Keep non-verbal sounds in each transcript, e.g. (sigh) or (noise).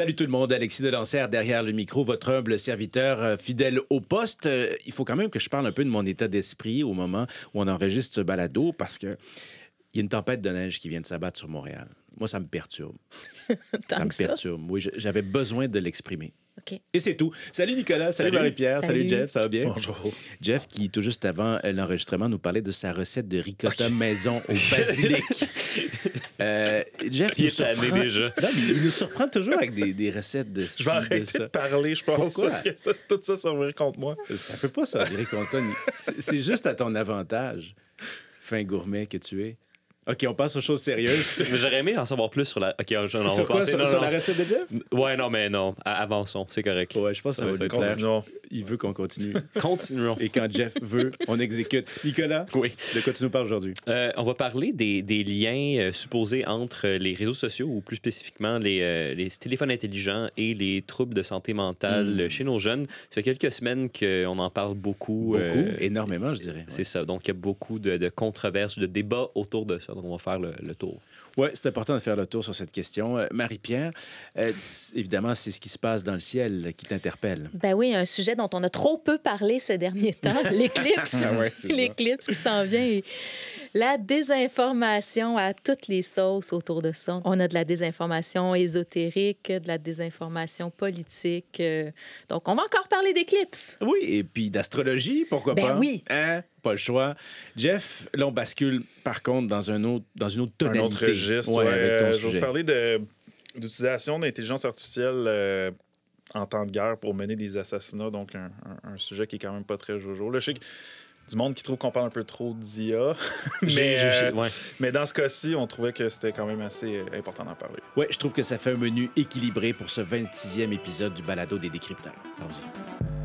Salut tout le monde, Alexis Delancère derrière le micro, votre humble serviteur euh, fidèle au poste. Euh, il faut quand même que je parle un peu de mon état d'esprit au moment où on enregistre ce balado parce que il y a une tempête de neige qui vient de s'abattre sur Montréal. Moi, ça me perturbe. (laughs) ça me perturbe. Oui, j'avais besoin de l'exprimer. Et c'est tout. Salut Nicolas, salut, Marie-Pierre, salut. Jeff, ça va bien? Bonjour. Jeff qui, tout juste avant euh, l'enregistrement, nous parlait de sa recette de ricotta maison au (laughs) basilic. Euh, Jeff, il, nous surprend... déjà. il nous surprend toujours avec des, recettes de Je vais arrêter de, parler, je pense. Pourquoi? est-ce que ça, tout ça servirait contre moi. Ça ne peut pas servir contre toi. C'est juste à ton avantage, fin gourmet que tu es. OK, on passe aux choses sérieuses. (laughs) J'aurais aimé en savoir plus sur la. OK, on, quoi, sur, la recette de Jeff Ouais, non, mais non. Avançons, c'est correct. Ouais, je pense que ça, ça va, clair. Continuons. Il veut qu'on continue. (laughs) Continuons. Et quand Jeff veut, on exécute. Nicolas, oui. de quoi tu nous parles aujourd'hui euh, On va parler des, liens euh, supposés entre les réseaux sociaux ou plus spécifiquement les, euh, téléphones intelligents et les troubles de santé mentale hmm. chez nos jeunes. Ça fait quelques semaines qu'on en parle beaucoup. Beaucoup, énormément, je dirais. C'est ça. Donc, il y a beaucoup de, de controverses, de débats autour de ça on va faire le, tour. Oui, c'est important de faire le tour sur cette question. Euh, Marie-Pierre, euh, évidemment, c'est ce qui se passe dans le ciel qui t'interpelle. Ben oui, un sujet dont on a trop peu parlé ces derniers temps, (laughs) l'éclipse. Ah l'éclipse qui s'en vient. Et... La désinformation à toutes les sauces autour de ça. On a de la désinformation ésotérique, de la désinformation politique. Euh, donc, on va encore parler d'éclipses. Oui, et puis d'astrologie, pourquoi ben pas? oui. Hein? Pas le choix. Jeff, là, on bascule, par contre, dans, un autre, dans une autre tonalité. Un autre registre. Ouais, avec ton sujet. Euh, je vais parler de, d'utilisation d'intelligence artificielle euh, en temps de guerre pour mener des assassinats, donc un, sujet qui est quand même pas très jojo. Là, je sais que du monde qui trouve qu'on parle un peu trop d'IA. mais, euh, mais dans ce cas-ci, on trouvait que c'était quand même assez euh, important d'en parler. Oui, je trouve que ça fait un menu équilibré pour ce 26e épisode du balado des décrypteurs. Allons-y.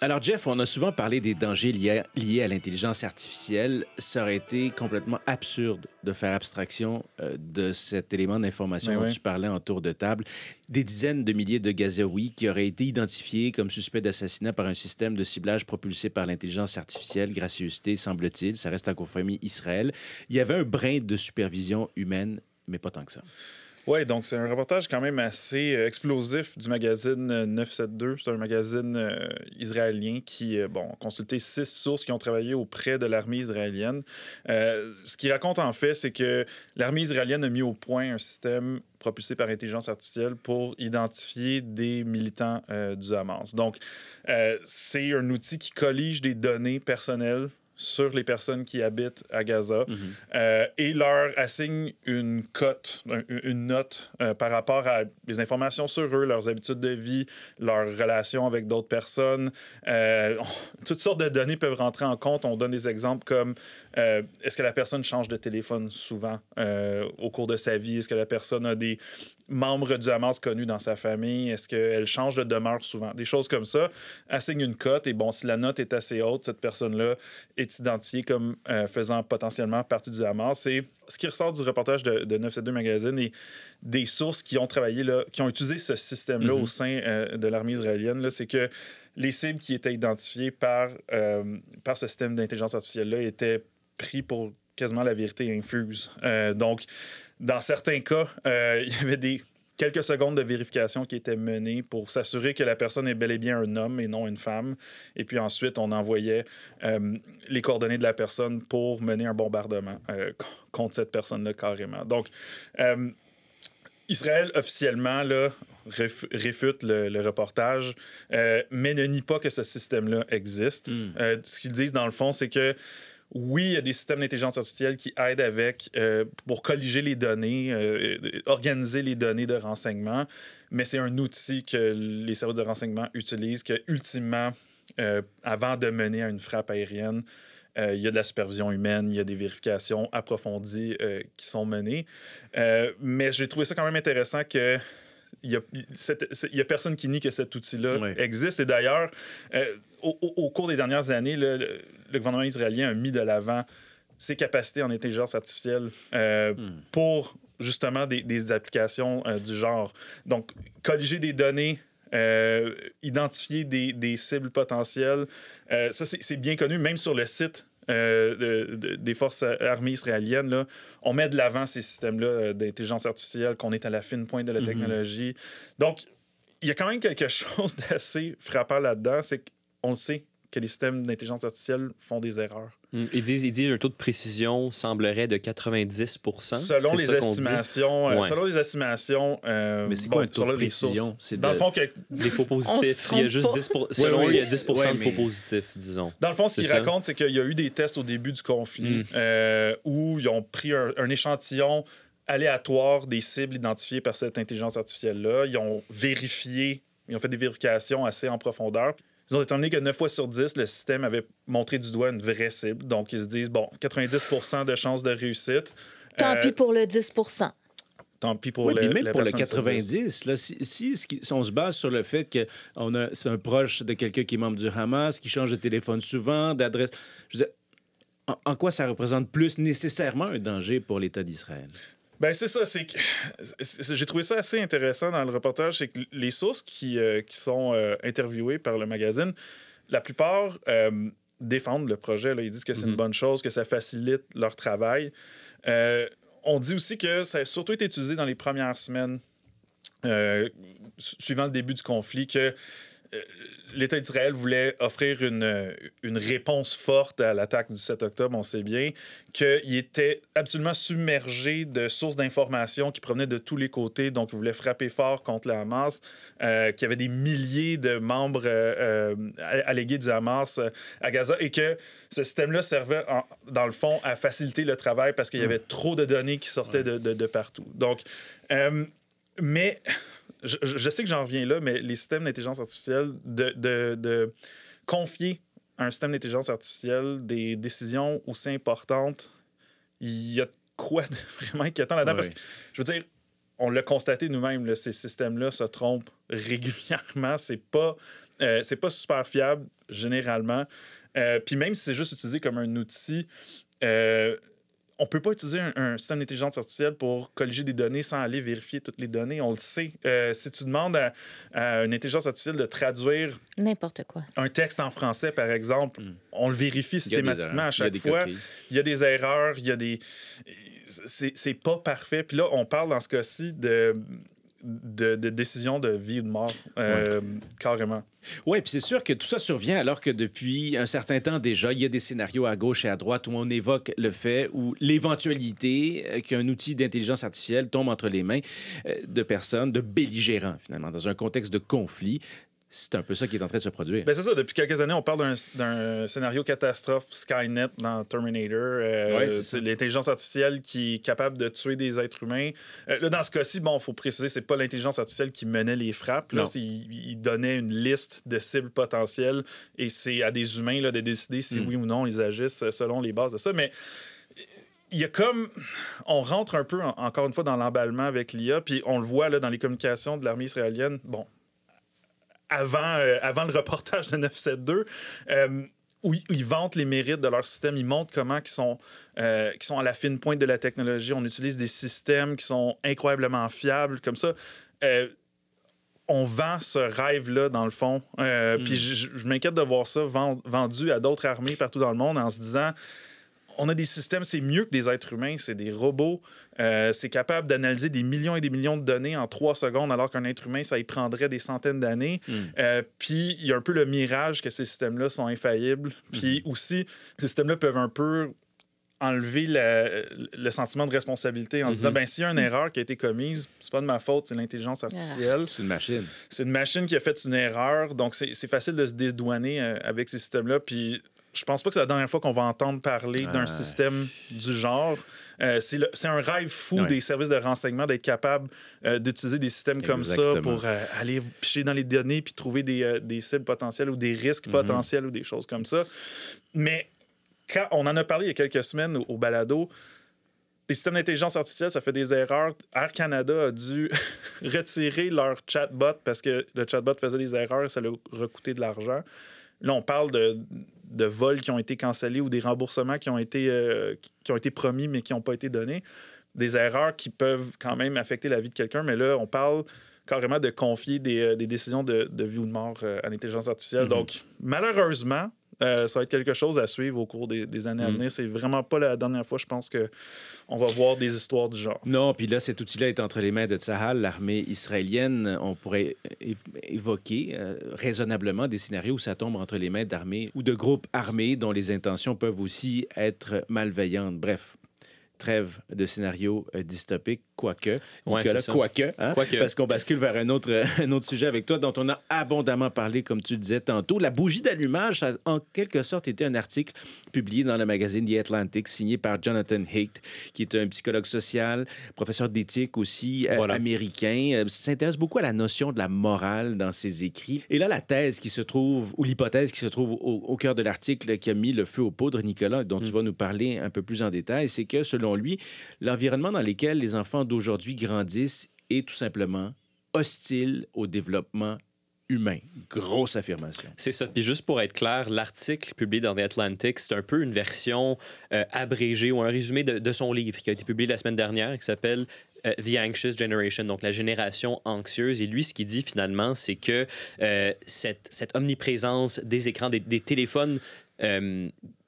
Alors Jeff, on a souvent parlé des dangers liés, à l'intelligence artificielle. Ça aurait été complètement absurde de faire abstraction euh, de cet élément d'information ben dont tu parlais en tour de table. Des dizaines de milliers de Gazaouis qui auraient été identifiés comme suspects d'assassinat par un système de ciblage propulsé par l'intelligence artificielle, gracieuseté semble-t-il, ça reste à confirmer Israël. Il y avait un brin de supervision humaine, mais pas tant que ça. Oui, donc c'est un reportage quand même assez euh, explosif du magazine 972. Euh, c'est un magazine euh, israélien qui bon, consulté six sources qui ont travaillé auprès de l'armée israélienne. ce qu'il raconte en fait, c'est que l'armée israélienne a mis au point un système propulsé par intelligence artificielle pour identifier des militants du Hamas. Donc, c'est un outil qui collige des données personnelles sur les personnes qui habitent à Gaza mhm. euh, et leur assigne une cote, une note euh, par rapport à les informations sur eux, leurs habitudes de vie, leurs relations avec d'autres personnes. Euh, toutes sortes de données peuvent rentrer en compte. On donne des exemples comme est-ce que la personne change de téléphone souvent au cours de sa vie? Est-ce que la personne a des, membre du Hamas connu dans sa famille? Est-ce qu'elle change de demeure souvent? Des choses comme ça. Assigne une cote et bon, si la note est assez haute, cette personne-là est identifiée comme euh, faisant potentiellement partie du Hamas. C'est ce qui ressort du reportage de, de 972 Magazine et des sources qui ont travaillé, là, qui ont utilisé ce système-là mm-hmm. au sein euh, de l'armée israélienne, c'est que les cibles qui étaient identifiées par, euh, par ce système d'intelligence artificielle-là étaient prises pour quasiment la vérité infuse. donc, dans certains cas, euh, (laughs) il y avait des quelques secondes de vérification qui étaient menées pour s'assurer que la personne est bel et bien un homme et non une femme. Et puis ensuite, on envoyait euh, les coordonnées de la personne pour mener un bombardement euh, contre cette personne-là carrément. Donc, Israël officiellement là, réfute le, reportage, mais ne nie pas que ce système-là existe. Hmm. ce qu'ils disent dans le fond, c'est que oui, il y a des systèmes d'intelligence artificielle qui aident avec euh, pour colliger les données, euh, euh, organiser les données de renseignement, mais c'est un outil que les services de renseignement utilisent que ultimement, avant de mener à une frappe aérienne, il y a de la supervision humaine, il y a des vérifications approfondies qui sont menées. mais j'ai trouvé ça quand même intéressant que il n'y a, personne qui nie que cet outil-là existe. Et d'ailleurs, euh, au, cours des dernières années, le, gouvernement israélien a mis de l'avant ses capacités en intelligence artificielle euh, hmm. pour justement des, applications euh, du genre. Donc, colliger des données identifier des, cibles potentielles. ça, c'est bien connu, même sur le site euh, des forces armées israéliennes, là, on met de l'avant ces systèmes-là euh, d'intelligence artificielle, qu'on est à la fine pointe de la mhm. technologie. Donc, il y a quand même quelque (laughs) chose d'assez frappant là-dedans, c'est qu'on le sait, que les systèmes d'intelligence artificielle font des erreurs. Hum, ils disent il dit un taux de précision semblerait de 90 euh, Selon les estimations, selon les estimations. mais c'est quoi un taux de précision C'est dans le fond que des faux (laughs) positifs. il y a juste 10 selon il y a 10 de faux positifs, disons. Dans le fond, ce qu'ils racontent, c'est qu'il y a eu des tests au début du conflit hum. euh, où ils ont pris un échantillon aléatoire des cibles identifiées par cette intelligence artificielle là. Ils ont vérifié ils ont fait des vérifications assez en profondeur. Ils ont déterminé que 9 fois sur 10, le système avait montré du doigt une vraie cible. Donc, ils se disent, bon, 90 de chances de réussite. Tant euh, pis pour le 10 tant pis pour oui, le, mais pour le 90, là, si, on se base sur le fait que on a, c'est un proche de quelqu'un qui est membre du Hamas, qui change de téléphone souvent, d'adresse, en quoi ça représente plus nécessairement un danger pour l'État d'Israël? Ben, c'est ça, c'est j'ai trouvé ça assez intéressant dans le reportage, c'est que les sources qui, euh, qui sont euh, interviewées par le magazine, la plupart euh, défendent le projet, là. ils disent que c'est une mhm. bonne chose, que ça facilite leur travail. on dit aussi que ça a surtout été utilisé dans les premières semaines suivant le début du conflit, que euh, l'État d'Israël voulait offrir euh, une, réponse forte à l'attaque du 7 octobre, on sait bien, qu'il était absolument submergé de sources d'informations qui provenaient de tous les côtés, donc il voulait frapper fort contre le Hamas, euh, qu'il y avait des milliers de membres allégués du Hamas à Gaza, et que ce système-là servait, dans le fond, à faciliter le travail parce qu'il y avait hmm. trop de données qui sortaient de, de partout. Donc, mais je, sais que j'en reviens là, mais les systèmes d'intelligence artificielle, de, confier à un système d'intelligence artificielle des décisions aussi importantes, il y a quoi de (laughs) vraiment inquiétant là-dedans? Parce que, je veux dire, on l'a constaté nous-mêmes, ces systèmes-là se trompent régulièrement. (laughs) C'est pas, euh, c'est pas super fiable généralement. Euh, puis même si c'est juste utilisé comme un outil, euh, on peut pas utiliser un, système d'intelligence artificielle pour colliger des données sans aller vérifier toutes les données. On le sait. Euh, si tu demandes à, une intelligence artificielle de traduire n'importe quoi, un texte en français par exemple, hmm. on le vérifie systématiquement à chaque fois. Il y a des erreurs, il y a des, c'est pas parfait. Puis là, on parle dans ce cas-ci de de, décision de vie ou de mort, euh, ouais. carrément. Oui, puis c'est sûr que tout ça survient alors que depuis un certain temps déjà, il y a des scénarios à gauche et à droite où on évoque le fait ou l'éventualité euh, qu'un outil d'intelligence artificielle tombe entre les mains euh, de personnes, de belligérants finalement, dans un contexte de conflit. C'est un peu ça qui est en train de se produire. Ben, c'est ça, depuis quelques années, on parle d'un scénario catastrophe Skynet dans Terminator. Euh, c'est l'intelligence artificielle qui est capable de tuer des êtres humains. Euh, là, dans ce cas-ci, bon, faut préciser, c'est pas l'intelligence artificielle qui menait les frappes. Là, il, il, donnait une liste de cibles potentielles et c'est à des humains là, de décider si hmm. oui ou non ils agissent selon les bases de ça. Mais il y a comme. On rentre un peu, encore une fois, dans l'emballement avec l'IA, puis on le voit là, dans les communications de l'armée israélienne. Bon, avant, euh, avant le reportage de 972 euh, où ils vantent les mérites de leur système, ils montrent comment ils sont, euh, sont à la fine pointe de la technologie. On utilise des systèmes qui sont incroyablement fiables, comme ça. on vend ce rêve-là, dans le fond. Mm. Puis je m'inquiète de voir ça vendu à d'autres armées partout dans le monde en se disant on a des systèmes, c'est mieux que des êtres humains, c'est des robots. Euh, c'est capable d'analyser des millions et des millions de données en trois secondes, alors qu'un être humain, ça y prendrait des centaines d'années. Hmm. Euh, puis il y a un peu le mirage que ces systèmes-là sont infaillibles. Puis hmm. aussi, ces systèmes-là peuvent un peu enlever le sentiment de responsabilité en se disant hmm. ben s'il y a une erreur qui a été commise, c'est pas de ma faute, c'est l'intelligence ah. artificielle. C'est une machine. C'est une machine qui a fait une erreur, donc c'est facile de se dédouaner euh, avec ces systèmes-là. Puis je pense pas que c'est la dernière fois qu'on va entendre parler d'un système du genre. Euh, c'est un rêve fou des services de renseignement d'être capable euh, d'utiliser des systèmes comme ça pour euh, aller picher dans les données puis trouver des, cibles potentielles ou des risques mhm. potentiels ou des choses comme ça. Mais quand on en a parlé il y a quelques semaines au, balado, les systèmes d'intelligence artificielle, ça fait des erreurs. Air Canada a dû (laughs) retirer leur chatbot parce que le chatbot faisait des erreurs et ça leur a coûté de l'argent. Là, on parle de de vols qui ont été cancellés ou des remboursements qui ont été, euh, qui ont été promis mais qui n'ont pas été donnés. Des erreurs qui peuvent quand même affecter la vie de quelqu'un, mais là, on parle carrément de confier des, euh, décisions de, vie ou de mort euh, à l'intelligence artificielle. Mhm. Donc, malheureusement, euh, ça va être quelque chose à suivre au cours des, années à mm. venir. C'est vraiment pas la dernière fois, je pense, qu'on va voir des histoires du genre. Non, puis là, cet outil-là est entre les mains de Tsahal, l'armée israélienne. On pourrait évoquer euh, raisonnablement des scénarios où ça tombe entre les mains d'armées ou de groupes armés dont les intentions peuvent aussi être malveillantes. Bref, trêve de scénario euh, dystopique, quoique. Hein? quoique, Parce qu'on bascule vers un autre, euh, un autre sujet avec toi dont on a abondamment parlé, comme tu disais tantôt. La bougie d'allumage, ça a en quelque sorte été un article publié dans le magazine The Atlantic, signé par Jonathan Haidt, qui est un psychologue social, professeur d'éthique aussi euh, américain. américain. s'intéresse beaucoup à la notion de la morale dans ses écrits. Et là, la thèse qui se trouve, ou l'hypothèse qui se trouve au, cœur de l'article qui a mis le feu aux poudres, Nicolas, dont mm. tu vas nous parler un peu plus en détail, c'est que selon lui, l'environnement dans lequel les enfants d'aujourd'hui grandissent est tout simplement hostile au développement humain. Grosse affirmation. C'est ça. Puis juste pour être clair, l'article publié dans The Atlantic, c'est un peu une version euh, abrégée ou un résumé de, son livre qui a été publié la semaine dernière et qui s'appelle euh, The Anxious Generation, donc la génération anxieuse. Et lui, ce qu'il dit finalement, c'est que euh, cette, omniprésence des écrans, des, des téléphones,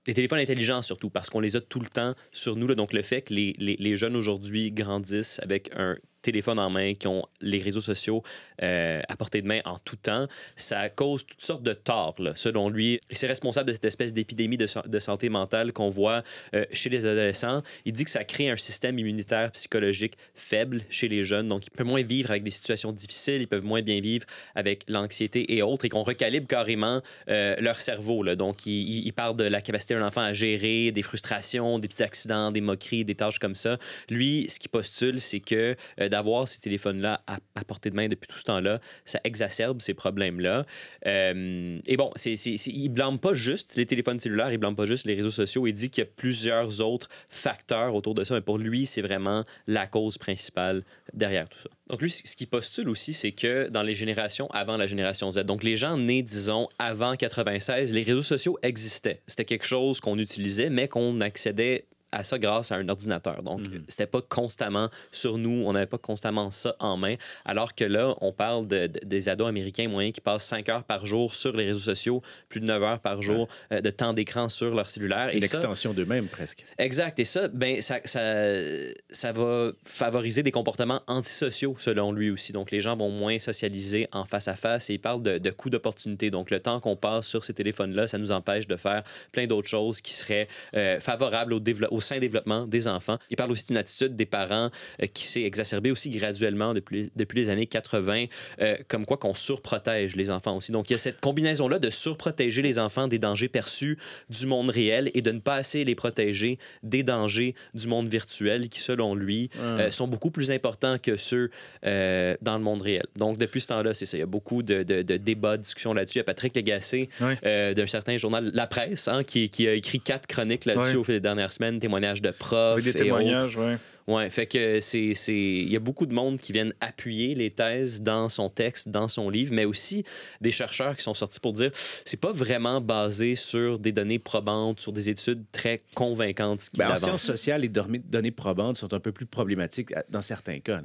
les téléphones intelligents surtout, parce qu'on les a tout le temps sur nous. Là. Donc, le fait que les, les, les jeunes aujourd'hui grandissent avec un téléphone en main, qui ont les réseaux sociaux euh, à portée de main en tout temps. Ça cause toutes sortes de torts, selon lui. C'est responsable de cette espèce d'épidémie de, santé mentale qu'on voit euh, chez les adolescents. Il dit que ça crée un système immunitaire psychologique faible chez les jeunes, donc ils peuvent moins vivre avec des situations difficiles, ils peuvent moins bien vivre avec l'anxiété et autres, et qu'on recalibre carrément euh, leur cerveau. Là. Donc, il, il parle de la capacité d'un enfant à gérer des frustrations, des petits accidents, des moqueries, des tâches comme ça. Lui, ce qu'il postule, c'est que d'avoir ces téléphones-là à, portée de main depuis tout ce temps-là, ça exacerbe ces problèmes-là. Euh, et bon, c'est, il ne blâme pas juste les téléphones cellulaires, il ne blâme pas juste les réseaux sociaux, il dit qu'il y a plusieurs autres facteurs autour de ça, mais pour lui, c'est vraiment la cause principale derrière tout ça. Donc lui, ce qu'il postule aussi, c'est que dans les générations avant la génération Z, donc les gens nés, disons, avant 96, les réseaux sociaux existaient. C'était quelque chose qu'on utilisait, mais qu'on accédait à ça grâce à un ordinateur. Donc, mhm. c'était pas constamment sur nous, on n'avait pas constamment ça en main. Alors que là, on parle des ados américains moyens qui passent 5 heures par jour sur les réseaux sociaux, plus de 9 heures par jour euh, de temps d'écran sur leur cellulaire. et extension d'eux-mêmes presque. Exact. Et ça, ben, ça, ça, va favoriser des comportements antisociaux selon lui aussi. Donc, les gens vont moins socialiser en face à face et il parle de, de coûts d'opportunité. Donc, le temps qu'on passe sur ces téléphones-là, ça nous empêche de faire plein d'autres choses qui seraient euh, favorables au développement au sein développement des enfants. Il parle aussi d'une attitude des parents euh, qui s'est exacerbée aussi graduellement depuis, depuis les années 80, euh, comme quoi qu'on surprotège les enfants aussi. Donc, il y a cette combinaison-là de surprotéger les enfants des dangers perçus du monde réel et de ne pas assez les protéger des dangers du monde virtuel qui, selon lui, euh, sont beaucoup plus importants que ceux dans le monde réel. Donc, depuis ce temps-là, c'est ça. Il y a beaucoup de, débats, de discussions là-dessus. Il y a Patrick Legacé d'un certain journal La Presse hein, qui, a écrit quatre chroniques là-dessus au fil des dernières semaines, témoignages de profs. Oui, des témoignages, oui. Ouais, fait que c'est il y a beaucoup de monde qui viennent appuyer les thèses dans son texte, dans son livre, mais aussi des chercheurs qui sont sortis pour dire c'est pas vraiment basé sur des données probantes, sur des études très convaincantes. La ben, en sciences sociales, les données probantes sont un peu plus problématiques dans certains cas.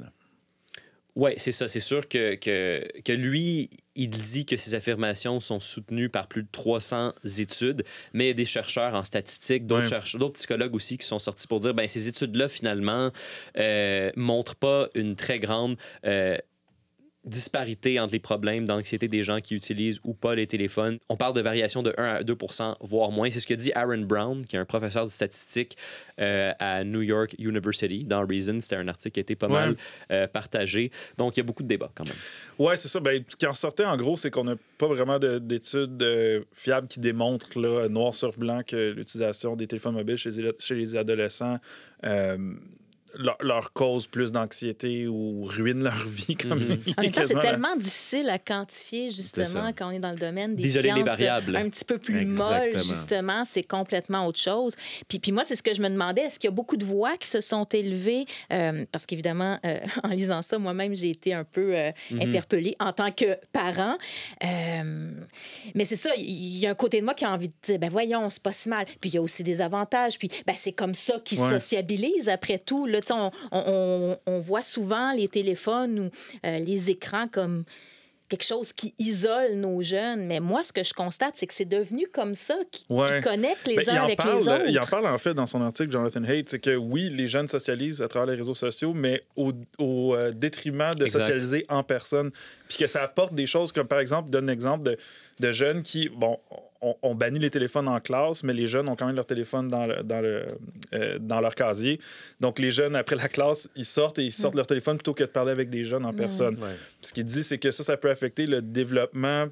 Oui, c'est ça. C'est sûr que, que, lui, il dit que ses affirmations sont soutenues par plus de 300 études, mais des chercheurs en statistique, d'autres, d'autres psychologues aussi qui sont sortis pour dire ben ces études-là, finalement, ne euh, montrent pas une très grande. Euh, disparité entre les problèmes d'anxiété des gens qui utilisent ou pas les téléphones. On parle de variation de 1 à 2 voire moins. C'est ce que dit Aaron Brown, qui est un professeur de statistiques euh, à New York University. Dans Reason, c'était un article qui a été pas mal euh, partagé. Donc, il y a beaucoup de débats quand même. Oui, c'est ça. Ben, ce qui en sortait, en gros, c'est qu'on n'a pas vraiment d'études euh, fiables qui démontrent, là, noir sur blanc, que l'utilisation des téléphones mobiles chez, chez les adolescents leur, cause plus d'anxiété ou ruine leur (laughs) vie. Comme mhm. En même temps, c'est tellement difficile à quantifier, justement, quand on est dans le domaine des sciences variables. un petit peu plus molles, justement. C'est complètement autre chose. Puis, puis moi, c'est ce que je me demandais. Est-ce qu'il y a beaucoup de voix qui se sont élevées? Euh, parce qu'évidemment, euh, (laughs) en lisant ça, moi-même, j'ai été un peu euh, mhm. interpellée en tant que parent. mais c'est ça, il y a un côté de moi qui a envie de dire, ben voyons, c'est pas si mal. Puis il y a aussi des avantages. Puis ben, c'est comme ça qu'ils sociabilise sociabilisent après tout. Là, on, voit souvent les téléphones ou euh, les écrans comme quelque chose qui isole nos jeunes. Mais moi, ce que je constate, c'est que c'est devenu comme ça, qui, connectent connecte les ben, uns avec les autres. Il en parle en fait dans son article, Jonathan Haidt, c'est que oui, les jeunes socialisent à travers les réseaux sociaux, mais au, euh, détriment de socialiser en personne. Puis que ça apporte des choses comme, par exemple, donne un exemple de, de jeunes qui, bon, on, bannit les téléphones en classe, mais les jeunes ont quand même leur téléphone dans, euh, dans, leur casier. Donc, les jeunes, après la classe, ils sortent et ils sortent mm. leur téléphone plutôt que de parler avec des jeunes en mm. personne. Ce qu'il dit, c'est que ça, ça peut affecter le développement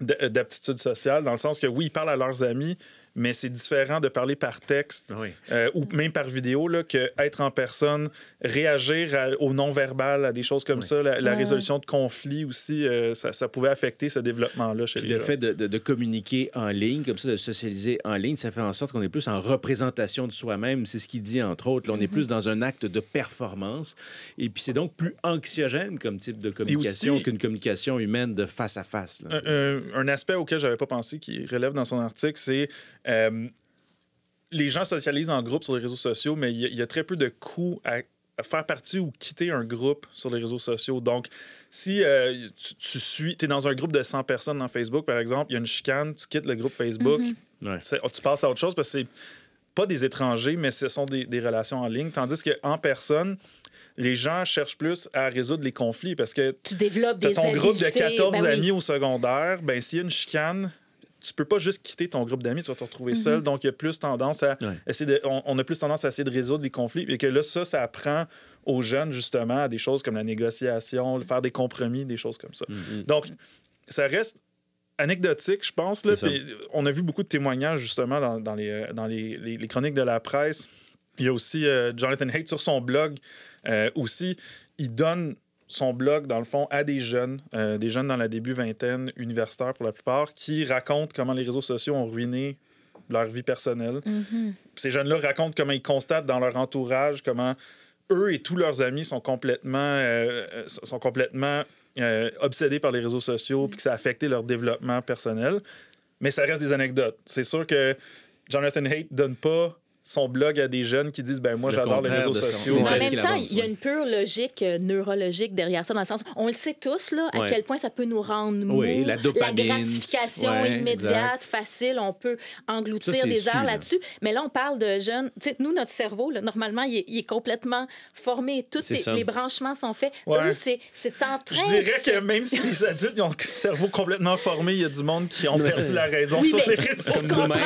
d'aptitudes sociales, dans le sens que oui, ils parlent à leurs amis, mais c'est différent de parler par texte euh, ou même par vidéo là, que être en personne, réagir au non-verbal, à des choses comme ça, la, résolution de conflits aussi, euh, ça, pouvait affecter ce développement-là chez Puis les Le fait de, communiquer en ligne, comme ça, de socialiser en ligne, ça fait en sorte qu'on est plus en représentation de soi-même. C'est ce qu'il dit, entre autres. on est mm-hmm. plus dans un acte de performance. Et puis, c'est donc plus anxiogène comme type de communication qu'une communication humaine de face à face. un, aspect auquel j'avais pas pensé qui relève dans son article, c'est euh, les gens socialisent en groupe sur les réseaux sociaux, mais il y, a très peu de coûts à, faire partie ou quitter un groupe sur les réseaux sociaux. Donc, si euh, tu, suis, tu es dans un groupe de 100 personnes dans Facebook, par exemple, il y a une chicane, tu quittes le groupe Facebook, mhm. oh, tu passes à autre chose parce que c'est pas des étrangers, mais ce sont des, relations en ligne. Tandis qu'en personne, les gens cherchent plus à résoudre les conflits parce que tu développes ton groupe de 14 ben amis au secondaire, ben s'il y a une chicane, tu peux pas juste quitter ton groupe d'amis, tu vas te retrouver seul. Mhm. Donc, il y a plus tendance à essayer de, on, a plus tendance à essayer de résoudre les conflits. Et que là, ça, ça apprend aux jeunes, justement, à des choses comme la négociation, faire des compromis, des choses comme ça. Mhm. Mhm. Donc, ça reste anecdotique, je pense. Là, on a vu beaucoup de témoignages, justement, dans, dans les, euh, dans les, les, chroniques de la presse. Il y a aussi euh, Jonathan Haidt sur son blog euh, aussi. Il donne son blog, dans le fond, à des jeunes, euh, des jeunes dans la début vingtaine, universitaires pour la plupart, qui racontent comment les réseaux sociaux ont ruiné leur vie personnelle. Mhm. Ces jeunes-là racontent comment ils constatent dans leur entourage comment eux et tous leurs amis sont complètement, euh, sont complètement euh, obsédés par les réseaux sociaux, puis que ça a affecté leur développement personnel. Mais ça reste des anecdotes. C'est sûr que Jonathan Haidt donne pas son blog à des jeunes qui disent ben moi j'adore les réseaux sociaux. Mais en même temps, il y a une pure logique neurologique derrière ça dans le sens on le sait tous là à quel point ça peut nous rendre mou, oui, la, dopamine, gratification immédiate, facile, on peut engloutir des heures là-dessus, mais là on parle de jeunes, nous notre cerveau normalement il est, complètement formé, tous les, branchements sont faits. c'est en train Je dirais que même si les adultes ont le cerveau complètement formé, il y a du monde qui ont perdu la raison sur les réseaux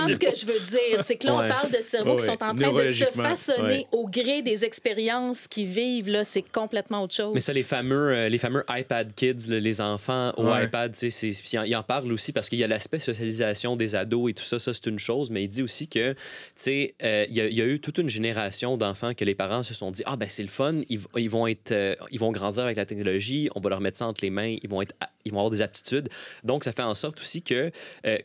ce que je veux dire, c'est que là on parle de cerveau sont en train de se façonner au gré des expériences qu'ils vivent. Là, c'est complètement autre chose. Mais ça, les fameux, euh, les fameux iPad Kids, les enfants au iPad, ils en, en parlent aussi parce qu'il y a l'aspect socialisation des ados et tout ça. Ça, c'est une chose. Mais il dit aussi que, tu sais, euh, il, y, a eu toute une génération d'enfants que les parents se sont dit Ah, ben c'est le fun, ils, vont être, euh, ils vont grandir avec la technologie, on va leur mettre ça entre les mains, ils vont, être, ils vont avoir des aptitudes. Donc, ça fait en sorte aussi que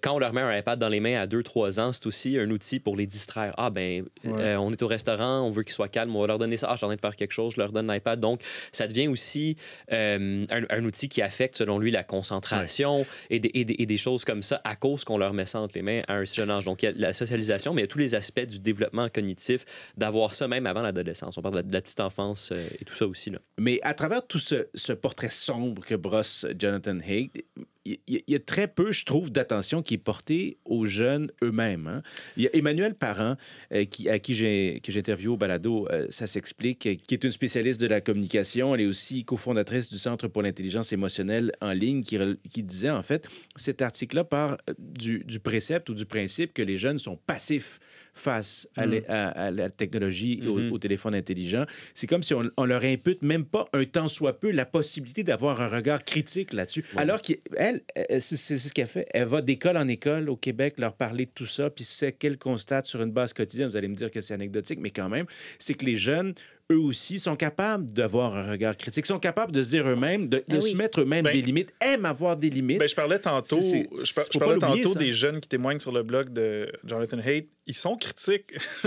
quand on leur met un iPad dans les mains à 2-3 ans, c'est aussi un outil pour les distraire. Ah, ben ben, euh, on est au restaurant, on veut qu'ils soit calme, on va leur donner ça. Ah, je suis en de faire quelque chose, je leur donne l'iPad. Donc, ça devient aussi euh, un, outil qui affecte, selon lui, la concentration et, des, choses comme ça à cause qu'on leur met ça entre les mains à un jeune âge. Donc, il y a la socialisation, mais il y a tous les aspects du développement cognitif, d'avoir ça même avant l'adolescence. On parle de la, petite enfance euh, et tout ça aussi. Là. Mais à travers tout ce, ce portrait sombre que brosse Jonathan Haig, il y, a très peu, je trouve, d'attention qui est portée aux jeunes eux-mêmes. Hein. Il y a Emmanuel Parent, euh, qui, à qui j'ai interviewé au balado, euh, ça s'explique, euh, qui est une spécialiste de la communication. Elle est aussi cofondatrice du Centre pour l'intelligence émotionnelle en ligne, qui, disait, en fait, cet article-là part du, du précepte ou du principe que les jeunes sont passifs face mm. à, la technologie et mm-hmm. au, téléphone intelligent. C'est comme si on, leur impute même pas un temps soit peu la possibilité d'avoir un regard critique là-dessus. Alors qu'elle, c'est ce qu'elle fait. Elle va d'école en école au Québec leur parler de tout ça, puis c'est qu'elle constate sur une base quotidienne, vous allez me dire que c'est anecdotique, mais quand même, c'est que les jeunes, eux aussi, sont capables d'avoir un regard critique, sont capables de se dire eux-mêmes, de, ben se mettre eux-mêmes ben des limites, aiment avoir des limites. Ben, je parlais tantôt, je, tantôt des jeunes qui témoignent sur le blog de Jonathan Haidt. Ils sont critiques, (laughs)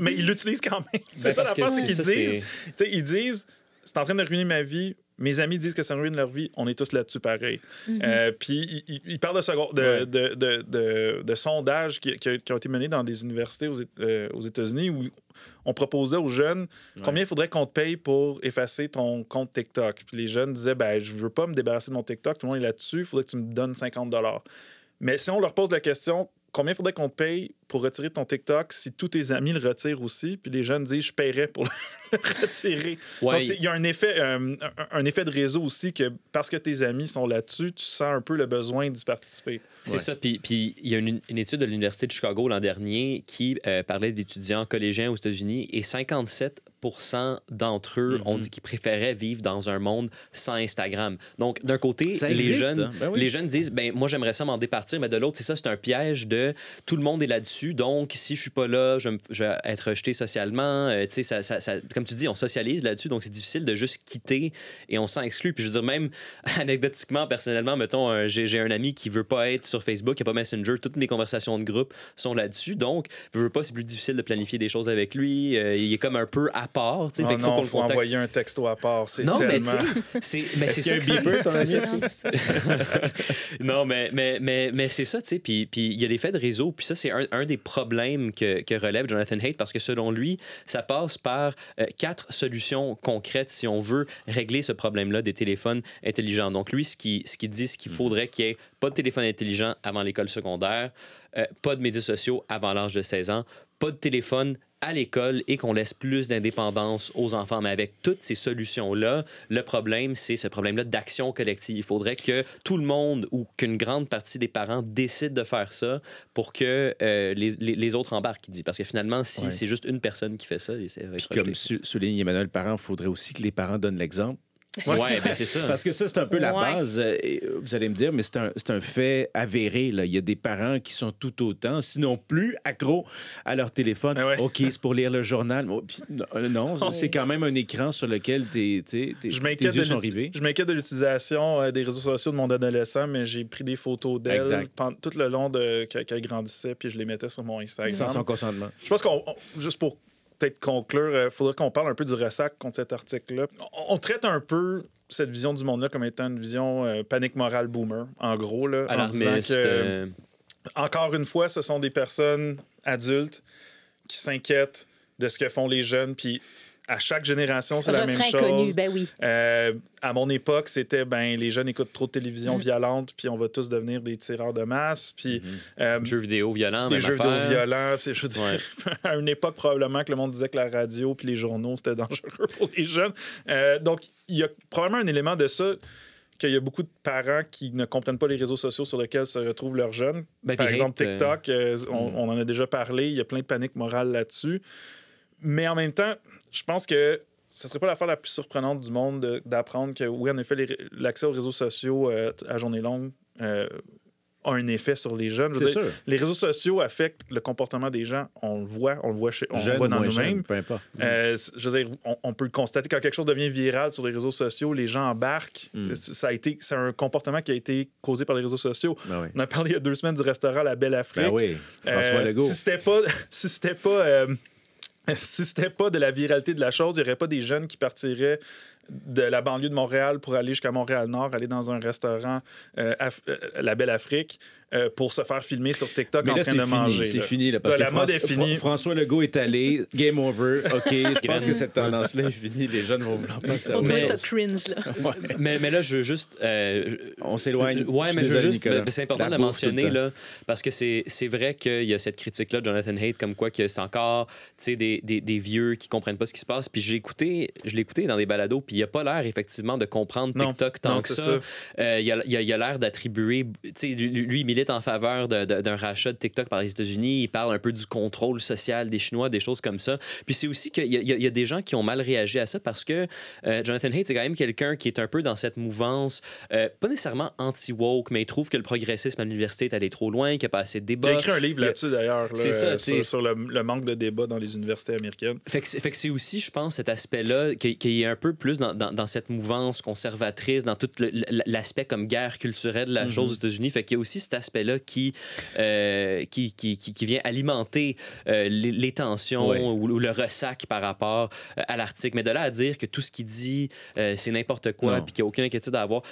mais ils l'utilisent quand même. (laughs) c'est ça la part, qu'ils disent, ils disent, c'est en train de ruiner ma vie, mes amis disent que ça ruine leur vie, on est tous là-dessus pareil. Mhm. Euh, puis ils il parlent de, sondages qui, ont été menés dans des universités aux, euh, États-Unis où on proposait aux jeunes combien il faudrait qu'on te paye pour effacer ton compte TikTok. Puis les jeunes disaient ben, Je veux pas me débarrasser de mon TikTok, tout le monde est là-dessus, il faudrait que tu me donnes 50 Mais si on leur pose la question combien il faudrait qu'on te paye pour retirer ton TikTok si tous tes amis le retirent aussi, puis les jeunes disent je paierais pour (laughs) le retirer. Donc, il y a un effet, euh, un effet de réseau aussi que parce que tes amis sont là-dessus, tu sens un peu le besoin d'y participer. C'est ça. Puis, puis il y a une, étude de l'Université de Chicago l'an dernier qui euh, parlait d'étudiants collégiens aux États-Unis et 57 d'entre eux ont mhm. dit qu'ils préféraient vivre dans un monde sans Instagram. Donc, d'un côté, les, jeunes, hein? ben les jeunes disent ben, Moi, j'aimerais ça m'en départir, mais de l'autre, c'est ça, c'est un piège de tout le monde est là-dessus donc, si je suis pas là, je, vais être rejeté socialement. Euh, ça, comme tu dis, on socialise là-dessus, donc c'est difficile de juste quitter et on s'en exclut. Puis je veux dire, même (laughs) anecdotiquement, personnellement, mettons, j'ai un ami qui veut pas être sur Facebook, qui a pas Messenger, toutes mes conversations de groupe sont là-dessus. Donc, je veux pas, c'est plus difficile de planifier des choses avec lui. Euh, il est comme un peu à part. tu ah faut, qu'on envoyer un texto à part. C'est non, mais c'est mais c'est -ce un ton ami? (laughs) non, mais mais mais, mais c'est ça, tu sais. Puis il y a l'effet de réseau. Puis ça, c'est un des problèmes que, relève Jonathan Haidt parce que selon lui, ça passe par euh, quatre solutions concrètes si on veut régler ce problème-là des téléphones intelligents. Donc lui, ce qu'il ce qui dit, ce qu'il mhm. faudrait qu'il n'y ait pas de téléphone intelligent avant l'école secondaire, euh, pas de médias sociaux avant l'âge de 16 ans, pas de téléphone à l'école et qu'on laisse plus d'indépendance aux enfants. Mais avec toutes ces solutions-là, le problème, c'est ce problème-là d'action collective. Il faudrait que tout le monde ou qu'une grande partie des parents décident de faire ça pour que euh, les, autres embarquent, il dit. Parce que finalement, si c'est juste une personne qui fait ça, c'est Comme souligne Emmanuel Parent, il faudrait aussi que les parents donnent l'exemple oui, ben, c'est ça. Parce que ça, c'est un peu la base. Euh, vous allez me dire, mais c'est un, fait avéré. Là. Il y a des parents qui sont tout autant, sinon plus, accros à leur téléphone. Ben OK, c'est pour lire le journal. Oh, non, euh, oh. c'est quand même un écran sur lequel tu es je yeux Je m'inquiète de l'utilisation euh, des réseaux sociaux de mon adolescent, mais j'ai pris des photos d'elle tout le long de qu'elle grandissait, puis je les mettais sur mon Instagram. Sans son consentement. Je pense qu'on, juste pour peut-être conclure, il euh, faudrait qu'on parle un peu du ressac contre cet article-là. On, traite un peu cette vision du monde-là comme étant une vision euh, panique morale boomer, en gros. Là, en disant que, euh, encore une fois, ce sont des personnes adultes qui s'inquiètent de ce que font les jeunes. Puis à chaque génération, c'est la même chose. Ben euh, à mon époque, c'était ben les jeunes écoutent trop de télévision mm. violente, puis on va tous devenir des tireurs de masse, puis mm-hmm. euh, jeux vidéo violents, des jeux vidéo violents. Je (laughs) à une époque probablement que le monde disait que la radio puis les journaux c'était (laughs) dangereux pour les jeunes. Euh, donc il y a probablement un élément de ça qu'il y a beaucoup de parents qui ne comprennent pas les réseaux sociaux sur lesquels se retrouvent leurs jeunes. Ben, Par exemple, TikTok, mm. on, en a déjà parlé, il y a plein de panique morale là-dessus. Mais en même temps, je pense que ce serait pas l'affaire la plus surprenante du monde d'apprendre que, oui, en effet, l'accès aux réseaux sociaux euh, à journée longue euh, a un effet sur les jeunes. sûr. Les réseaux sociaux affectent le comportement des gens. On le voit, on le voit, chez, on voit dans nous-mêmes. Euh, je veux dire, on, peut le constater quand quelque chose devient viral sur les réseaux sociaux, les gens embarquent. Hmm. c'est un comportement qui a été causé par les réseaux sociaux. Ben on a parlé il y a deux semaines du restaurant La Belle Afrique. Ben oui, François Legault. Si c'était pas, (laughs) si c'était pas (laughs) si c'était pas de la viralité de la chose, il n'y aurait pas des jeunes qui partiraient de la banlieue de Montréal pour aller jusqu'à Montréal-Nord, aller dans un restaurant, euh, euh la Belle Afrique, euh, pour se faire filmer sur TikTok en train de manger. C'est fini, là, parce que la mode est finie. François Legault est allé, game over, OK, je pense que cette tendance-là est finie, les jeunes vont vouloir passer On mais, ça cringe, là. Mais, là, je veux juste... Euh, on s'éloigne. Ouais, mais C'est important la de mentionner, là, parce que c'est vrai qu'il y a cette critique-là de Jonathan Haidt, comme quoi que c'est encore, des, des, vieux qui comprennent pas ce qui se passe. Puis j'ai écouté, je l'ai écouté dans des balados, il il a pas l'air effectivement de comprendre TikTok tant que ça. Euh, il il a l'air d'attribuer, lui, il milite en faveur d'un rachat de TikTok par les États-Unis. Il parle un peu du contrôle social des Chinois, des choses comme ça. Puis c'est aussi qu'il y, a des gens qui ont mal réagi à ça parce que euh, Jonathan Haidt, c'est quand même quelqu'un qui est un peu dans cette mouvance, euh, pas nécessairement anti-woke, mais il trouve que le progressisme à l'université est allé trop loin, qu'il n'y a pas assez de débats. Il a écrit un livre là-dessus d'ailleurs, sur, le, manque de débats dans les universités américaines. Fait que, c'est aussi, je pense, cet aspect-là qui, qui, est un peu plus dans dans, cette mouvance conservatrice, dans tout l'aspect comme guerre culturelle de la mhm. chose aux États-Unis. Fait qu'il y a aussi cet aspect-là qui, euh, qui, qui, vient alimenter euh, les, tensions ou, le ressac par rapport euh, à l'article. Mais de là à dire que tout ce qu'il dit, c'est n'importe quoi, puis qu'il n'y a aucune inquiétude à avoir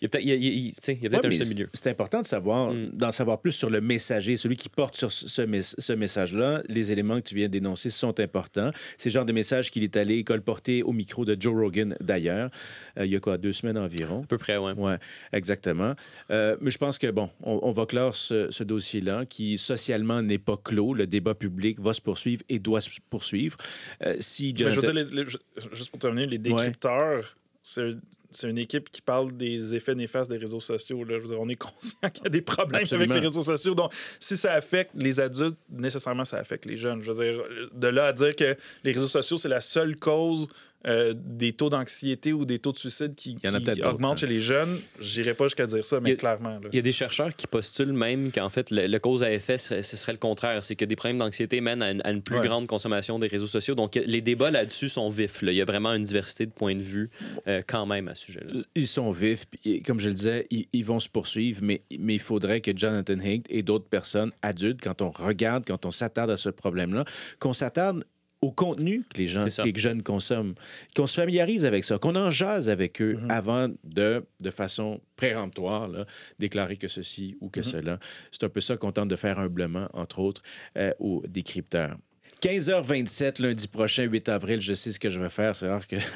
il y a peut-être il un milieu. C'est important de savoir, mm. d'en savoir plus sur le messager, celui qui porte sur ce, ce message-là. Les éléments que tu viens d'énoncer sont importants. C'est le genre de message qu'il est allé colporter au micro de Joe Rogan, d'ailleurs, euh, il y a quoi, deux semaines environ? À peu près, oui. Oui, exactement. Euh, mais je pense que, bon, on, va clore ce, dossier-là qui, socialement, n'est pas clos. Le débat public va se poursuivre et doit se poursuivre. Euh, si juste pour terminer, les décrypteurs, c'est c'est une équipe qui parle des effets néfastes des réseaux sociaux. Je veux dire, on est (laughs) conscient qu'il y a des problèmes avec les réseaux sociaux. Donc, si ça affecte les adultes, nécessairement, ça affecte les jeunes. Je veux dire, de là à dire que les réseaux sociaux, c'est la seule cause euh, des taux d'anxiété ou des taux de suicide qui, augmentent hein. chez les jeunes. J'irai pas jusqu'à dire ça, mais clairement. Il y a des chercheurs qui postulent même qu'en fait, le, cause à effet, ce serait le contraire. C'est que des problèmes d'anxiété mènent à une, plus grande consommation des réseaux sociaux. Donc, les débats là-dessus sont vifs. Il y a vraiment une diversité de points de vue euh, quand même à ce sujet-là. Ils sont vifs. comme je le disais, ils, vont se poursuivre, mais, mais il faudrait que Jonathan Hink et d'autres personnes adultes, quand on regarde, quand on s'attarde à ce problème-là, qu'on s'attarde au contenu que les gens, que jeunes consomment, qu'on se familiarise avec ça, qu'on en jase avec eux mhm. avant de, de façon préemptoire, déclarer que ceci ou que mhm. cela. C'est un peu ça qu'on tente de faire humblement, entre autres, au euh, aux décrypteurs. 15h27, lundi prochain, 8 avril, je sais ce que je vais faire. C'est rare que (laughs) je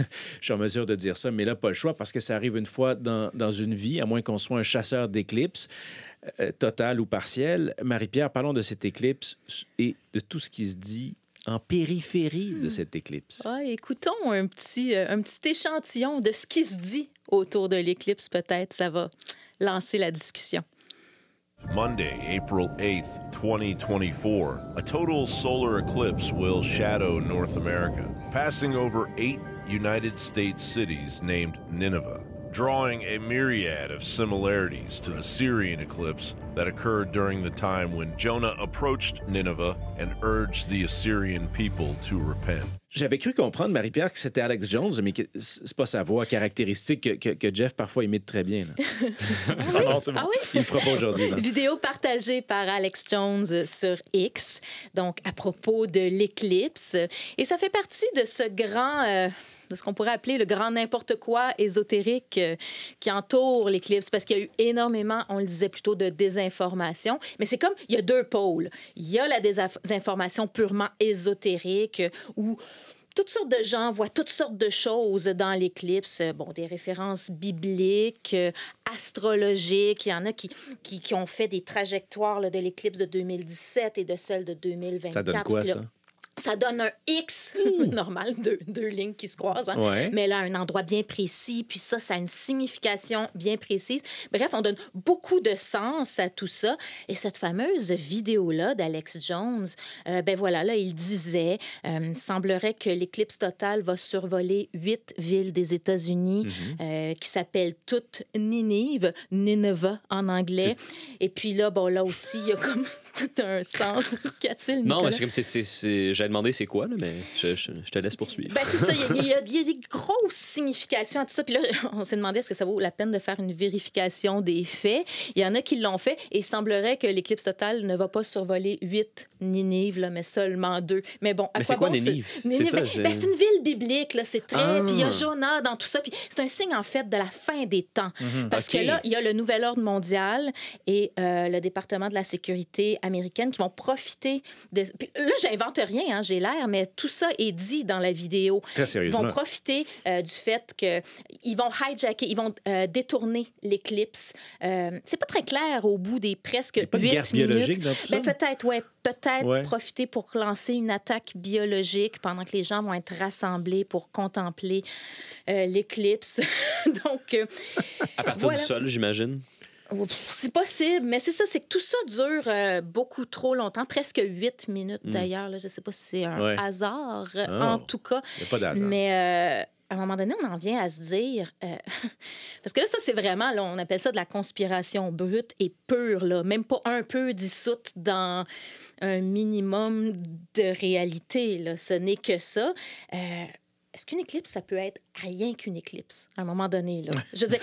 suis en mesure de dire ça, mais là, pas le choix parce que ça arrive une fois dans, dans une vie, à moins qu'on soit un chasseur d'éclipses, euh, totale ou partielle. Marie-Pierre, parlons de cette éclipse et de tout ce qui se dit en périphérie de hmm. cette éclipse. Ah, écoutons un petit, euh, un petit échantillon de ce qui se dit autour de l'éclipse, peut-être. Ça va lancer la discussion. Monday, April 8th, 2024, a total solar eclipse will shadow North America, passing over eight United States cities named Nineveh. drawing a myriad of similarities to the Syrian eclipse that occurred during the time when Jonah approached Nineveh and urged the Assyrian people to repent. J'avais cru comprendre, Marie-Pierre, que c'était Alex Jones, mais ce n'est pas sa voix caractéristique que, Jeff parfois imite très bien. (laughs) ah, oui? bon. ah oui? Il aujourd'hui. Vidéo partagée par Alex Jones sur X, donc à propos de l'éclipse. Et ça fait partie de ce grand. Euh, de ce qu'on pourrait appeler le grand n'importe quoi ésotérique euh, qui entoure l'éclipse, parce qu'il y a eu énormément, on le disait plutôt, de désinformation. Mais c'est comme, il y a deux pôles. Il y a la désinformation purement ésotérique, euh, où toutes sortes de gens voient toutes sortes de choses dans l'éclipse. Euh, bon, des références bibliques, euh, astrologiques. Il y en a qui, qui, ont fait des trajectoires de l'éclipse de 2017 et de celle de 2024. Ça donne quoi, ça? ça donne un X hmm. (laughs) normal, deux, deux, lignes qui se croisent, hein. mais là, un endroit bien précis, puis ça, ça a une signification bien précise. Bref, on donne beaucoup de sens à tout ça. Et cette fameuse vidéo-là d'Alex Jones, euh, ben voilà, là, il disait, euh, semblerait que l'éclipse totale va survoler huit villes des États-Unis mm-hmm. euh, qui s'appellent toutes Ninive, Nineveh en anglais. Et puis là, bon, là aussi, il y a comme tout un sens. Qu'a-t-il, (laughs) Non, mais c'est comme c'est, c'est, demandé c'est quoi, mais je, te laisse poursuivre. Ben, c'est ça, il y a- des (laughs) grosses significations à tout ça. Puis là, (laughs) on s'est demandé est-ce que ça vaut la peine de faire une vérification des faits. Il y en a qui l'ont fait et il semblerait que l'éclipse totale ne va pas survoler huit Ninive, là, mais seulement deux. Mais bon, à c'est quoi bon C'est ben, ben, c'est une ville biblique, là, c'est très. Ah. Puis il y a Jonah dans tout ça. Puis c'est un signe, en fait, de la fin des temps. Mhm, Parce que là, il y a le nouvel ordre mondial et euh, le département de la sécurité américaines qui vont profiter de... là, j'invente rien, hein, j'ai l'air, mais tout ça est dit dans la vidéo. Très Ils vont profiter euh, du fait qu'ils vont hijacker, ils vont euh, détourner l'éclipse. Euh, c'est pas très clair au bout des presque minutes. biologique peut-être, ouais, peut-être profiter pour lancer une attaque biologique pendant que les gens vont être rassemblés pour contempler l'éclipse. (laughs) Donc, à partir du sol, j'imagine. C'est possible, mais c'est ça, c'est que tout ça dure euh, beaucoup trop longtemps, presque huit minutes hmm. d'ailleurs. je ne sais pas si c'est un hasard, euh, ah. en tout cas. Il pas d'hasard. Mais euh, à un moment donné, on en vient à se dire. (laughs) parce que là, ça, c'est vraiment, on appelle ça de la conspiration brute et pure, là, même pas un peu dissoute dans un minimum de réalité. Là. Ce n'est que ça est-ce qu'une éclipse, ça peut être rien qu'une éclipse à un moment donné? Là? Je veux dire,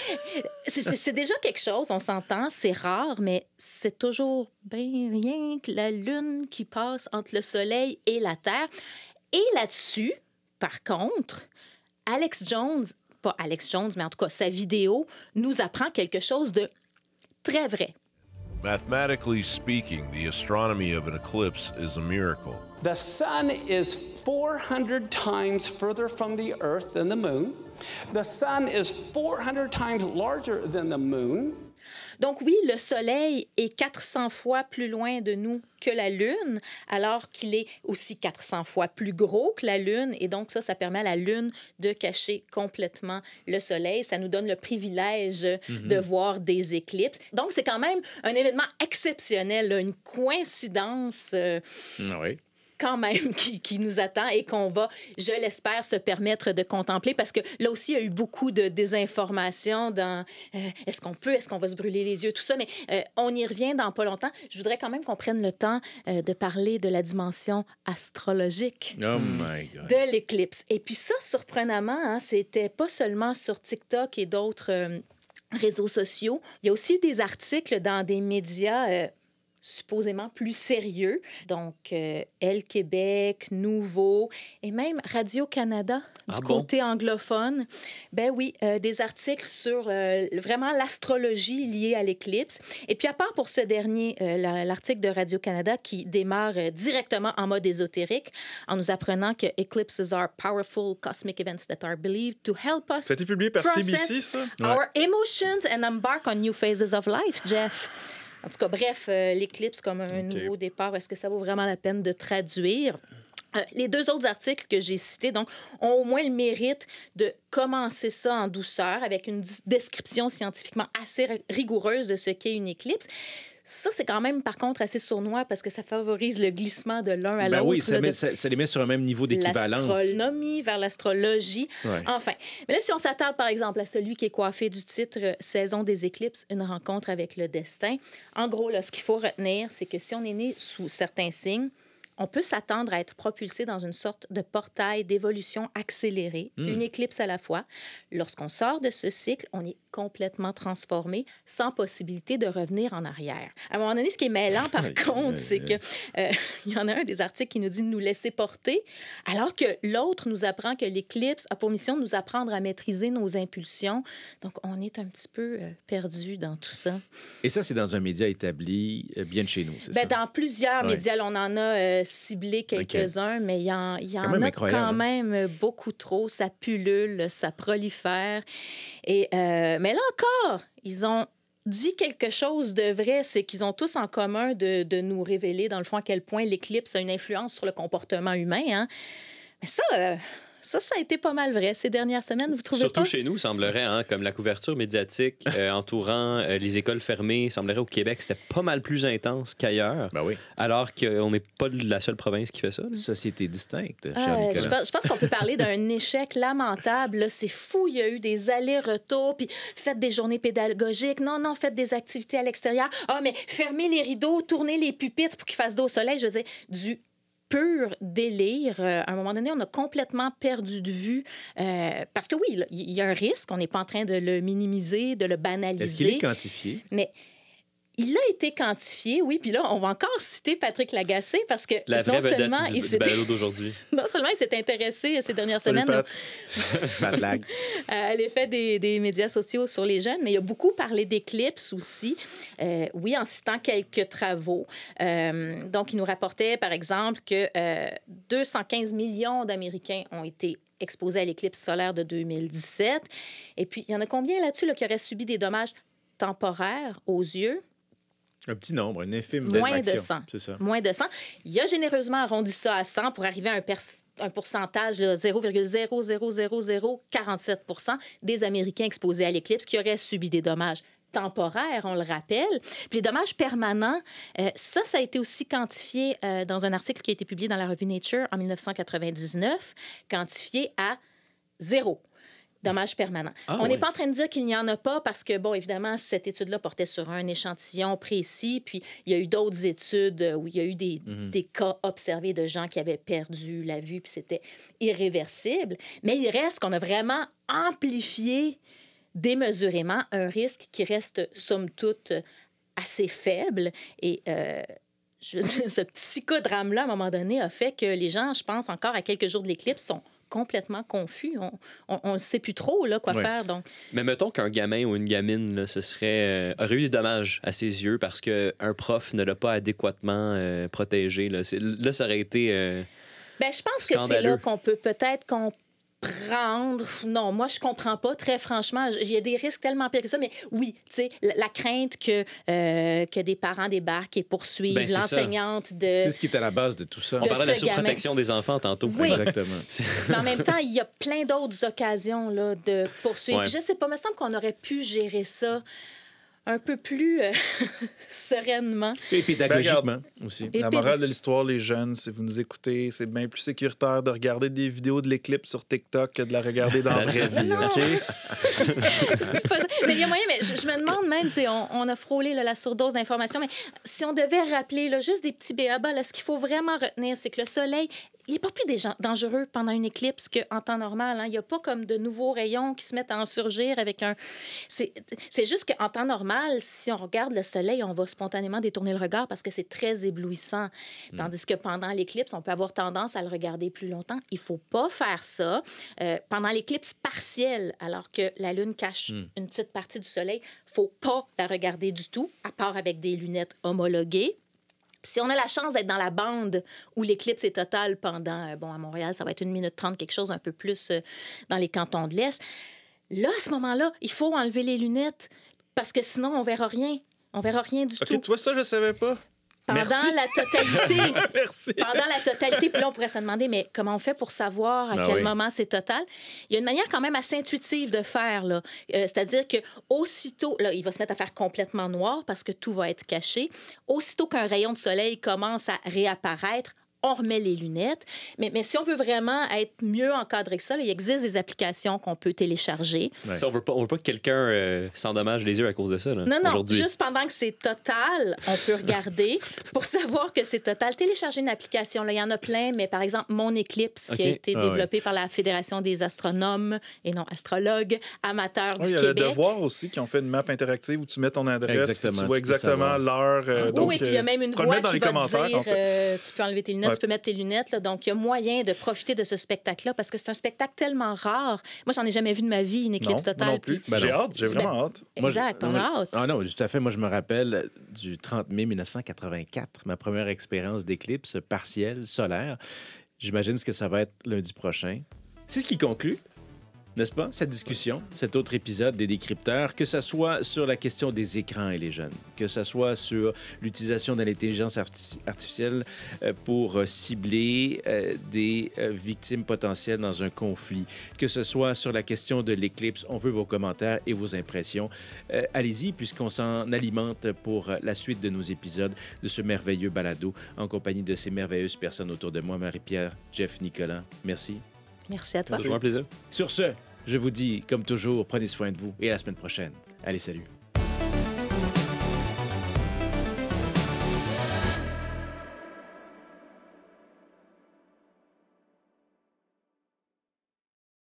c'est déjà quelque chose, on s'entend, c'est rare, mais c'est toujours rien que la Lune qui passe entre le Soleil et la Terre. Et là-dessus, par contre, Alex Jones, pas Alex Jones, mais en tout cas sa vidéo, nous apprend quelque chose de très vrai. Mathematically speaking, the astronomy of an eclipse is a miracle. The sun is 400 times further from the earth than the moon. The sun is 400 times larger than the moon. Donc oui, le Soleil est 400 fois plus loin de nous que la Lune, alors qu'il est aussi 400 fois plus gros que la Lune. Et donc ça, ça permet à la Lune de cacher complètement le Soleil. Ça nous donne le privilège mm-hmm. de voir des éclipses. Donc c'est quand même un événement exceptionnel, une coïncidence. Euh, ah oui quand même (laughs) qui, nous attend et qu'on va, je l'espère, se permettre de contempler parce que là aussi, il y a eu beaucoup de désinformation dans euh, est-ce qu'on peut, est-ce qu'on va se brûler les yeux, tout ça, mais euh, on y revient dans pas longtemps. Je voudrais quand même qu'on prenne le temps euh, de parler de la dimension astrologique oh de l'éclipse. Et puis ça, surprenamment, hein, c'était pas seulement sur TikTok et d'autres réseaux sociaux. Il y a aussi eu des articles dans des médias supposément plus sérieux. Donc, euh, Elle Québec, Nouveau et même Radio-Canada du ah côté anglophone. Ben oui, euh, des articles sur euh, vraiment l'astrologie liée à l'éclipse. Et puis, à part pour ce dernier, euh, l'article de Radio-Canada qui démarre directement en mode ésotérique en nous apprenant que Eclipses are powerful cosmic events that are believed to help us. process Our emotions and embark on new phases of life, Jeff. En tout cas, bref, euh, l'éclipse comme un nouveau départ, est-ce que ça vaut vraiment la peine de traduire? Euh, les deux autres articles que j'ai cités donc, ont au moins le mérite de commencer ça en douceur avec une description scientifiquement assez rigoureuse de ce qu'est une éclipse. Ça, c'est quand même, par contre, assez sournois parce que ça favorise le glissement de l'un à ben l'autre. l'autre. oui, ça, les met sur un même niveau d'équivalence. L'astronomie vers l'astrologie. Enfin. Mais là, si on s'attarde, par exemple, à celui qui est coiffé du titre euh, Saison des éclipses, une rencontre avec le destin, en gros, là, ce qu'il faut retenir, c'est que si on est né sous certains signes, on peut s'attendre à être propulsé dans une sorte de portail d'évolution accélérée, hmm. une éclipse à la fois. Lorsqu'on sort de ce cycle, on est complètement transformé, sans possibilité de revenir en arrière. À un moment donné, ce qui est mêlant, (laughs) par contre, c'est qu'il euh, (laughs) y en a un des articles qui nous dit de nous laisser porter, alors que l'autre nous apprend que l'éclipse a pour mission de nous apprendre à maîtriser nos impulsions. Donc, on est un petit peu euh, perdu dans tout ça. Et ça, c'est dans un média établi euh, bien de chez nous, c'est ben, Dans plusieurs médias, on en a cibler quelques-uns, mais il y en, a quand hein. même beaucoup trop. Ça pullule, ça prolifère. Et, euh, mais là encore, ils ont dit quelque chose de vrai, c'est qu'ils ont tous en commun de, nous révéler, dans le fond, à quel point l'éclipse a une influence sur le comportement humain. Hein. Mais ça, euh, ça, ça a été pas mal vrai ces dernières semaines, vous trouvez Surtout chez nous, semblerait, hein, comme la couverture médiatique (laughs) euh, entourant euh, les écoles fermées, semblerait au Québec, c'était pas mal plus intense qu'ailleurs. Ben oui. Alors qu'on n'est pas la seule province qui fait ça. une Société distincte, euh, je pense, je pense qu'on peut parler d'un (laughs) échec lamentable. C'est fou, il y a eu des allers-retours, puis faites des journées pédagogiques. Non, non, faites des activités à l'extérieur. Ah, mais fermez les rideaux, tournez les pupitres pour qu'ils fassent d'eau au soleil. Je veux dire, du pur délire. Euh, à un moment donné, on a complètement perdu de vue. Euh, parce que oui, il y a un risque, on n'est pas en train de le minimiser, de le banaliser. Est-ce qu'il est quantifié? Mais il a été quantifié, oui. Puis là, on va encore citer Patrick Lagacé parce que La non, seulement du, (laughs) d'aujourd'hui. non, seulement il s'est intéressé ces dernières semaines Elle (laughs) à l'effet des, des, médias sociaux sur les jeunes, mais il a beaucoup parlé d'éclipses aussi, euh, oui, en citant quelques travaux. Euh, donc, il nous rapportait, par exemple, que 215 euh, millions d'Américains ont été exposés à l'éclipse solaire de 2017. Et puis, il y en a combien là-dessus qui auraient subi des dommages temporaires aux yeux? Un petit nombre, une infime Moins de C'est ça. Moins de 100. Il a généreusement arrondi ça à 100 pour arriver à un, pourcentage de 0,000047 des Américains exposés à l'éclipse qui auraient subi des dommages temporaires, on le rappelle. Puis les dommages permanents, euh, ça, ça a été aussi quantifié euh, dans un article qui a été publié dans la revue Nature en 1999, quantifié à zéro. Dommage permanent. Ah on n'est pas en train de dire qu'il n'y en a pas parce que, bon, évidemment, cette étude-là portait sur un échantillon précis, puis il y a eu d'autres études euh, où il y a eu mhm. des, cas observés de gens qui avaient perdu la vue, puis c'était irréversible. Mais il reste qu'on a vraiment amplifié démesurément un risque qui reste, somme toute, assez faible. Et euh, (laughs) ce psychodrame-là, à un moment donné, a fait que les gens, je pense, encore à quelques jours de l'éclipse, sont complètement confus. On ne sait plus trop là, quoi faire. Donc... Mais mettons qu'un gamin ou une gamine ce serait, euh, aurait eu des dommages à ses yeux parce qu'un prof ne l'a pas adéquatement euh, protégé. Là. là. ça aurait été. Euh, ben, je pense que c'est là qu'on peut peut-être qu'on prendre. Non, moi, je comprends pas, très franchement. Il y a des risques tellement pires que ça, mais oui, tu sais, la, crainte que, euh, que des parents débarquent et poursuivent ben, l'enseignante de. C'est ce qui est à la base de tout ça. On parlait de la surprotection des enfants tantôt. Exactement. (laughs) (laughs) mais en même temps, il y a plein d'autres occasions là, de poursuivre. Je sais pas, il me semble qu'on aurait pu gérer ça un peu plus euh, (laughs) sereinement. Et pédagogiquement ben, aussi. la morale de l'histoire, les jeunes, si vous nous écoutez, c'est bien plus sécuritaire de regarder des vidéos de l'éclipse sur TikTok que de la regarder dans la ben, vraie vie, OK? (laughs) mais il moyen, mais je, me demande même, on, on a frôlé la surdose d'informations, mais si on devait rappeler juste des petits béabas, là, ce qu'il faut vraiment retenir, c'est que le soleil il n'est pas plus dangereux pendant une éclipse qu'en temps normal. Hein. Il n'y a pas comme de nouveaux rayons qui se mettent à en surgir avec un... C'est juste qu'en temps normal, si on regarde le soleil, on va spontanément détourner le regard parce que c'est très éblouissant. Mm. Tandis que pendant l'éclipse, on peut avoir tendance à le regarder plus longtemps. Il ne faut pas faire ça. Euh, pendant l'éclipse partielle, alors que la Lune cache mm. une petite partie du soleil, il faut pas la regarder du tout, à part avec des lunettes homologuées si on a la chance d'être dans la bande où l'éclipse est totale pendant, euh, bon, à Montréal, ça va être une minute trente, quelque chose un peu plus euh, dans les cantons de l'Est, là, à ce moment-là, il faut enlever les lunettes parce que sinon, on verra rien. On verra rien du tout. OK, tu vois, ça, je savais pas pendant la totalité. (laughs) Pendant la totalité. Puis on pourrait se demander, mais comment on fait pour savoir à ben quel moment c'est total? Il y a une manière quand même assez intuitive de faire. là. Euh, c'est-à-dire que aussitôt, là, il va se mettre à faire complètement noir parce que tout va être caché. Aussitôt qu'un rayon de soleil commence à réapparaître, on remet les lunettes. Mais, mais si on veut vraiment être mieux encadré que ça, il existe des applications qu'on peut télécharger. on ne veut pas, que quelqu'un euh, s'endommage les yeux à cause de ça. non, non, juste pendant que c'est total, on peut regarder (laughs) pour savoir que c'est total. Télécharger une application, il y en a plein, mais par exemple, Mon Eclipse qui a été ah développé par la Fédération des astronomes et non astrologues amateurs du Québec. Il y a le Devoir aussi qui ont fait une map interactive où tu mets ton adresse, exactement, tu vois exactement l'heure. Euh, ah oui, puis il y a euh, même une voix qui va te dire tu peux enlever tes lunettes tu peux mettre tes lunettes. Là, donc, il y a moyen de profiter de ce spectacle-là parce que c'est un spectacle tellement rare. Moi, j'en ai jamais vu de ma vie une éclipse non, totale. plus. Ben j'ai hâte, j'ai ben, vraiment hâte. Exact, on hâte. Ah non, tout à fait. Moi, je me rappelle du 30 mai 1984, ma première expérience d'éclipse partielle solaire. J'imagine ce que ça va être lundi prochain. C'est ce qui conclut n'est-ce pas, cette discussion, cet autre épisode des décrypteurs, que ce soit sur la question des écrans et les jeunes, que ce soit sur l'utilisation de l'intelligence artificielle euh, pour euh, cibler euh, des victimes potentielles dans un conflit, que ce soit sur la question de l'éclipse. On veut vos commentaires et vos impressions. Allez-y, puisqu'on s'en alimente pour la suite de nos épisodes de ce merveilleux balado en compagnie de ces merveilleuses personnes autour de moi, Marie-Pierre, Jeff, Nicolas. Merci. Merci à toi. Toujours plaisir. Sur ce, je vous dis, comme toujours, prenez soin de vous et à la semaine prochaine. Allez, salut.